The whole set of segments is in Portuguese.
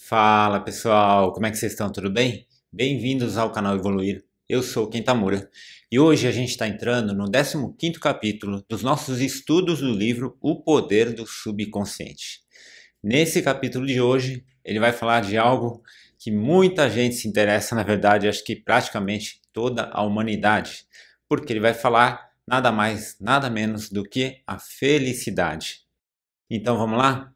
Fala pessoal, como é que vocês estão? Tudo bem? Bem-vindos ao canal Evoluir. Eu sou Kentamura e hoje a gente está entrando no 15 capítulo dos nossos estudos do livro O Poder do Subconsciente. Nesse capítulo de hoje, ele vai falar de algo que muita gente se interessa, na verdade, acho que praticamente toda a humanidade, porque ele vai falar nada mais, nada menos do que a felicidade. Então vamos lá?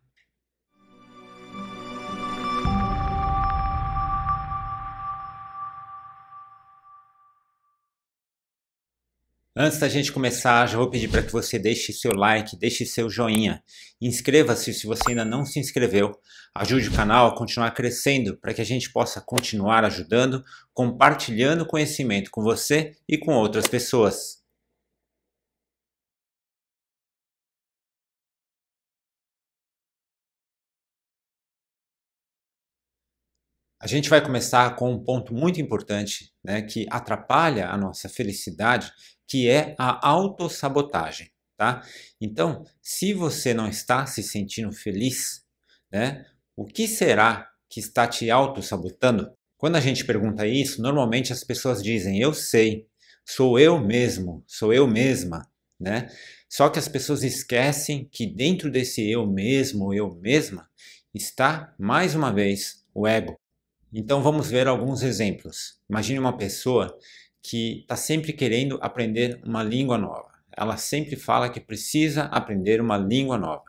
Antes da gente começar, já vou pedir para que você deixe seu like, deixe seu joinha, inscreva-se se você ainda não se inscreveu, ajude o canal a continuar crescendo para que a gente possa continuar ajudando, compartilhando conhecimento com você e com outras pessoas. A gente vai começar com um ponto muito importante, né, que atrapalha a nossa felicidade, que é a autossabotagem, tá? Então, se você não está se sentindo feliz, né? O que será que está te autossabotando? Quando a gente pergunta isso, normalmente as pessoas dizem: "Eu sei, sou eu mesmo, sou eu mesma", né? Só que as pessoas esquecem que dentro desse eu mesmo, eu mesma, está mais uma vez o ego. Então vamos ver alguns exemplos. Imagine uma pessoa que está sempre querendo aprender uma língua nova. Ela sempre fala que precisa aprender uma língua nova,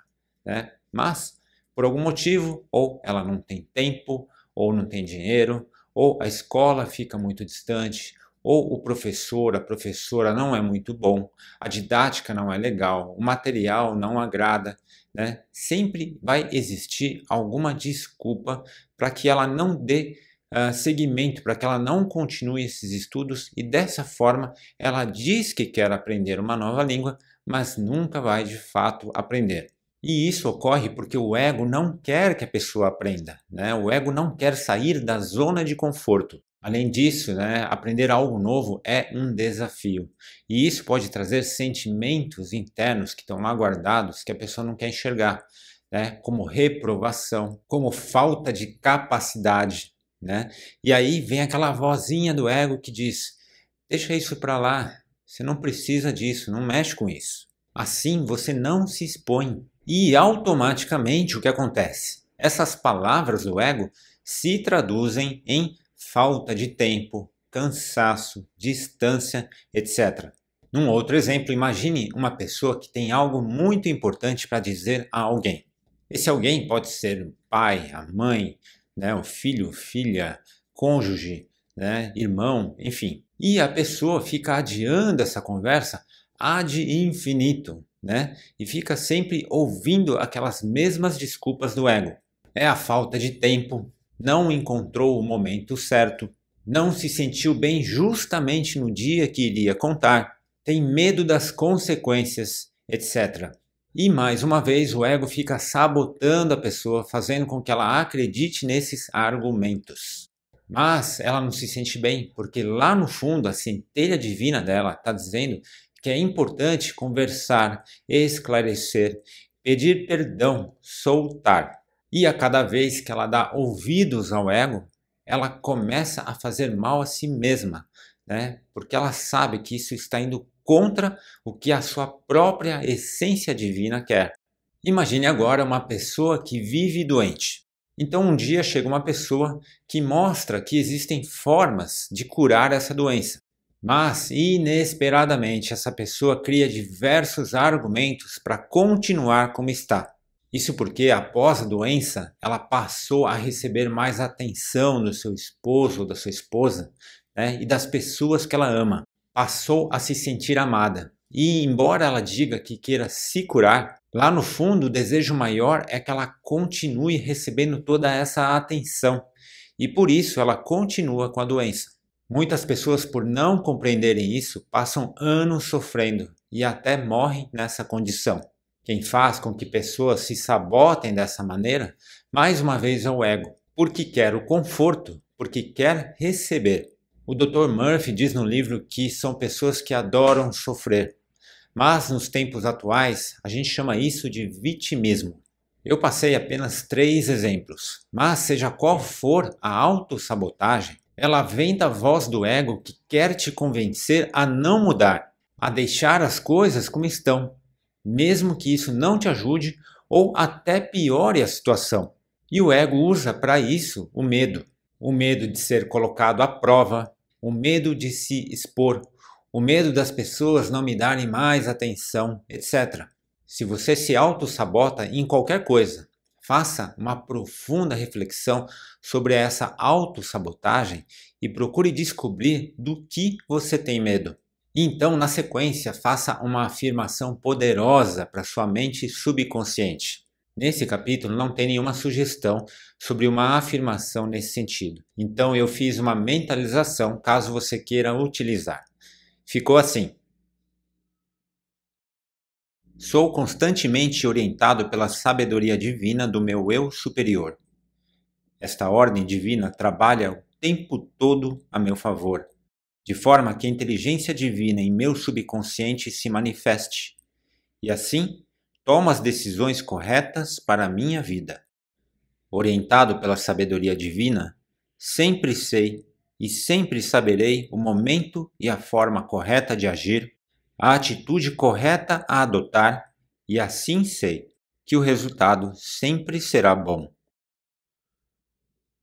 né? Mas, por algum motivo, ou ela não tem tempo, ou não tem dinheiro, ou a escola fica muito distante, ou o professor, a professora não é muito bom, a didática não é legal, o material não agrada, né? Sempre vai existir alguma desculpa para que ela não dê ah, seguimento para que ela não continue esses estudos e dessa forma ela diz que quer aprender uma nova língua, mas nunca vai de fato aprender. E isso ocorre porque o ego não quer que a pessoa aprenda, né? O ego não quer sair da zona de conforto. Além disso, né, aprender algo novo é um desafio. E isso pode trazer sentimentos internos que estão lá guardados que a pessoa não quer enxergar, né, como reprovação, como falta de capacidade, né? E aí vem aquela vozinha do ego que diz: deixa isso para lá, você não precisa disso, não mexe com isso. Assim você não se expõe. E automaticamente o que acontece? Essas palavras do ego se traduzem em falta de tempo, cansaço, distância, etc. Num outro exemplo, imagine uma pessoa que tem algo muito importante para dizer a alguém. Esse alguém pode ser o pai, a mãe, né? filho, filha, cônjuge, né? irmão, enfim. E a pessoa fica adiando essa conversa ad infinito, né? E fica sempre ouvindo aquelas mesmas desculpas do ego. É a falta de tempo, não encontrou o momento certo, não se sentiu bem justamente no dia que iria contar, tem medo das consequências, etc. E mais uma vez, o ego fica sabotando a pessoa, fazendo com que ela acredite nesses argumentos. Mas ela não se sente bem, porque lá no fundo, a centelha divina dela está dizendo que é importante conversar, esclarecer, pedir perdão, soltar. E a cada vez que ela dá ouvidos ao ego, ela começa a fazer mal a si mesma, né? porque ela sabe que isso está indo contra o que a sua própria essência divina quer. Imagine agora uma pessoa que vive doente. Então um dia chega uma pessoa que mostra que existem formas de curar essa doença. Mas, inesperadamente, essa pessoa cria diversos argumentos para continuar como está. Isso porque, após a doença, ela passou a receber mais atenção do seu esposo ou da sua esposa né, e das pessoas que ela ama passou a se sentir amada. E embora ela diga que queira se curar, lá no fundo o desejo maior é que ela continue recebendo toda essa atenção. E por isso ela continua com a doença. Muitas pessoas, por não compreenderem isso, passam anos sofrendo e até morrem nessa condição. Quem faz com que pessoas se sabotem dessa maneira, mais uma vez, é o ego, porque quer o conforto, porque quer receber. O Dr. Murphy diz no livro que são pessoas que adoram sofrer, mas nos tempos atuais a gente chama isso de vitimismo. Eu passei apenas três exemplos, mas seja qual for a autossabotagem, ela vem da voz do ego que quer te convencer a não mudar, a deixar as coisas como estão, mesmo que isso não te ajude ou até piore a situação. E o ego usa para isso o medo. O medo de ser colocado à prova, o medo de se expor, o medo das pessoas não me darem mais atenção, etc. Se você se auto-sabota em qualquer coisa, faça uma profunda reflexão sobre essa auto-sabotagem e procure descobrir do que você tem medo. Então, na sequência, faça uma afirmação poderosa para sua mente subconsciente. Nesse capítulo não tem nenhuma sugestão sobre uma afirmação nesse sentido. Então eu fiz uma mentalização caso você queira utilizar. Ficou assim: Sou constantemente orientado pela sabedoria divina do meu eu superior. Esta ordem divina trabalha o tempo todo a meu favor, de forma que a inteligência divina em meu subconsciente se manifeste. E assim Toma as decisões corretas para a minha vida. Orientado pela sabedoria divina, sempre sei e sempre saberei o momento e a forma correta de agir, a atitude correta a adotar, e assim sei que o resultado sempre será bom.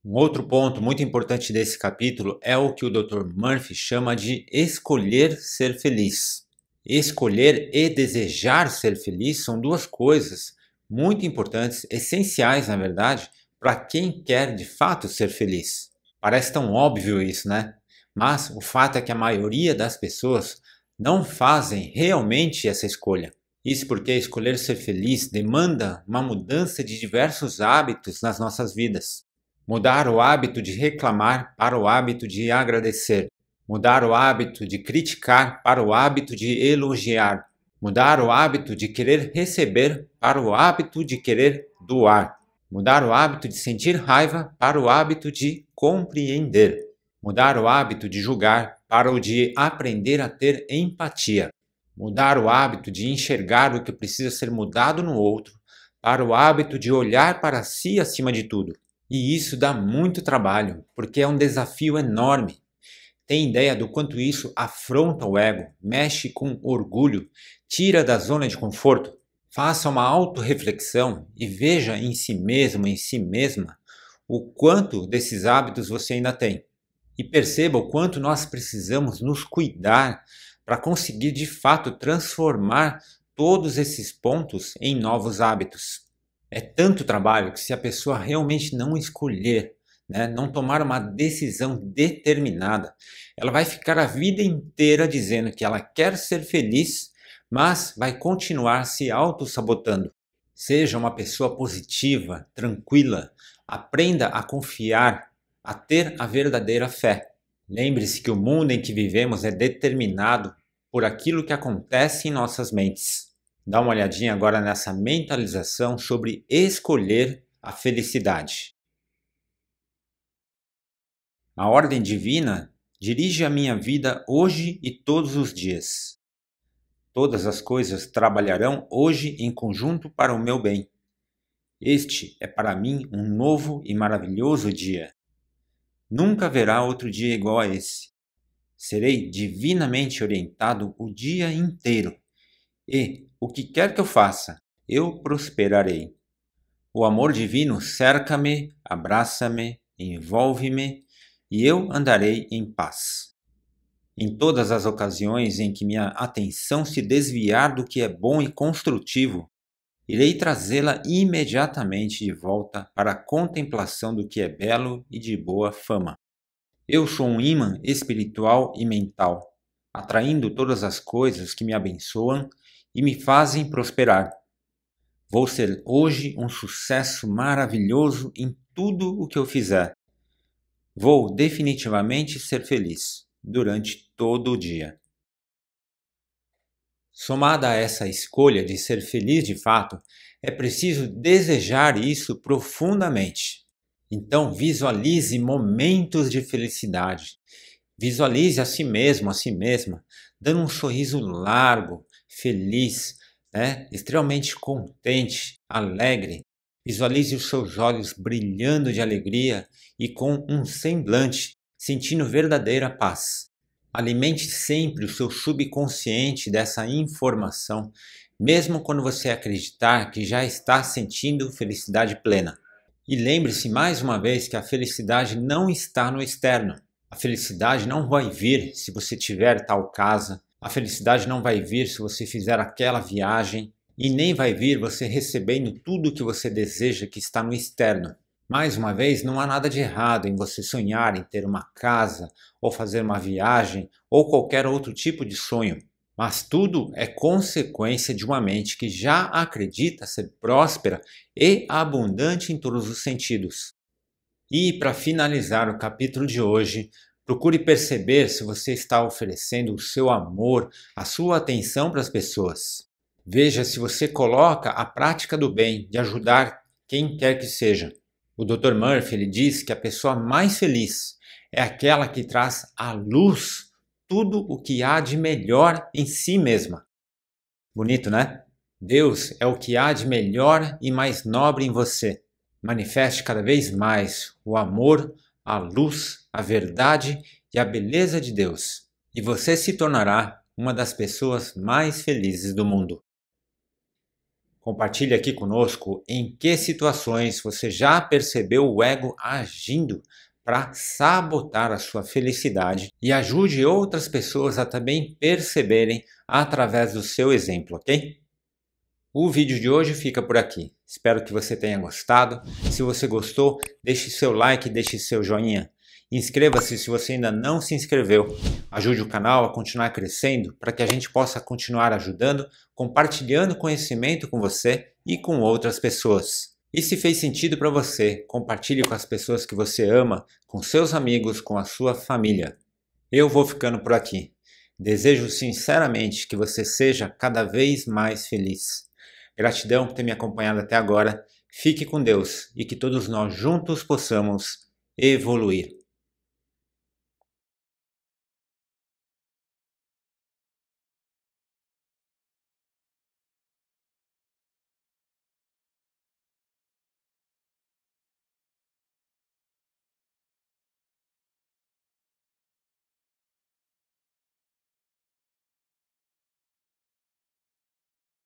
Um outro ponto muito importante desse capítulo é o que o Dr. Murphy chama de escolher ser feliz. Escolher e desejar ser feliz são duas coisas muito importantes, essenciais, na verdade, para quem quer de fato ser feliz. Parece tão óbvio isso, né? Mas o fato é que a maioria das pessoas não fazem realmente essa escolha. Isso porque escolher ser feliz demanda uma mudança de diversos hábitos nas nossas vidas. Mudar o hábito de reclamar para o hábito de agradecer mudar o hábito de criticar para o hábito de elogiar, mudar o hábito de querer receber para o hábito de querer doar, mudar o hábito de sentir raiva para o hábito de compreender, mudar o hábito de julgar para o de aprender a ter empatia, mudar o hábito de enxergar o que precisa ser mudado no outro para o hábito de olhar para si acima de tudo. E isso dá muito trabalho, porque é um desafio enorme. Tem ideia do quanto isso afronta o ego, mexe com orgulho, tira da zona de conforto? Faça uma autorreflexão e veja em si mesmo, em si mesma, o quanto desses hábitos você ainda tem. E perceba o quanto nós precisamos nos cuidar para conseguir de fato transformar todos esses pontos em novos hábitos. É tanto trabalho que, se a pessoa realmente não escolher né, não tomar uma decisão determinada, ela vai ficar a vida inteira dizendo que ela quer ser feliz, mas vai continuar se auto-sabotando. Seja uma pessoa positiva, tranquila, aprenda a confiar, a ter a verdadeira fé. Lembre-se que o mundo em que vivemos é determinado por aquilo que acontece em nossas mentes. Dá uma olhadinha agora nessa mentalização sobre escolher a felicidade. A ordem divina dirige a minha vida hoje e todos os dias. Todas as coisas trabalharão hoje em conjunto para o meu bem. Este é para mim um novo e maravilhoso dia. Nunca haverá outro dia igual a esse. Serei divinamente orientado o dia inteiro, e, o que quer que eu faça, eu prosperarei. O amor divino cerca-me, abraça-me, envolve-me e eu andarei em paz. Em todas as ocasiões em que minha atenção se desviar do que é bom e construtivo, irei trazê-la imediatamente de volta para a contemplação do que é belo e de boa fama. Eu sou um imã espiritual e mental, atraindo todas as coisas que me abençoam e me fazem prosperar. Vou ser hoje um sucesso maravilhoso em tudo o que eu fizer. Vou definitivamente ser feliz durante todo o dia. Somada a essa escolha de ser feliz de fato, é preciso desejar isso profundamente. Então, visualize momentos de felicidade. Visualize a si mesmo, a si mesma, dando um sorriso largo, feliz, né? extremamente contente, alegre, Visualize os seus olhos brilhando de alegria e com um semblante sentindo verdadeira paz. Alimente sempre o seu subconsciente dessa informação, mesmo quando você acreditar que já está sentindo felicidade plena. E lembre-se mais uma vez que a felicidade não está no externo. A felicidade não vai vir se você tiver tal casa. A felicidade não vai vir se você fizer aquela viagem e nem vai vir você recebendo tudo o que você deseja que está no externo. Mais uma vez, não há nada de errado em você sonhar em ter uma casa, ou fazer uma viagem, ou qualquer outro tipo de sonho, mas tudo é consequência de uma mente que já acredita ser próspera e abundante em todos os sentidos. E para finalizar o capítulo de hoje, procure perceber se você está oferecendo o seu amor, a sua atenção para as pessoas. Veja se você coloca a prática do bem, de ajudar quem quer que seja. O Dr. Murphy ele diz que a pessoa mais feliz é aquela que traz à luz tudo o que há de melhor em si mesma. Bonito, né? Deus é o que há de melhor e mais nobre em você. Manifeste cada vez mais o amor, a luz, a verdade e a beleza de Deus, e você se tornará uma das pessoas mais felizes do mundo. Compartilhe aqui conosco em que situações você já percebeu o ego agindo para sabotar a sua felicidade e ajude outras pessoas a também perceberem através do seu exemplo, ok? O vídeo de hoje fica por aqui. Espero que você tenha gostado. Se você gostou, deixe seu like, deixe seu joinha. Inscreva-se se você ainda não se inscreveu. Ajude o canal a continuar crescendo para que a gente possa continuar ajudando, compartilhando conhecimento com você e com outras pessoas. E se fez sentido para você, compartilhe com as pessoas que você ama, com seus amigos, com a sua família. Eu vou ficando por aqui. Desejo sinceramente que você seja cada vez mais feliz. Gratidão por ter me acompanhado até agora. Fique com Deus e que todos nós juntos possamos evoluir.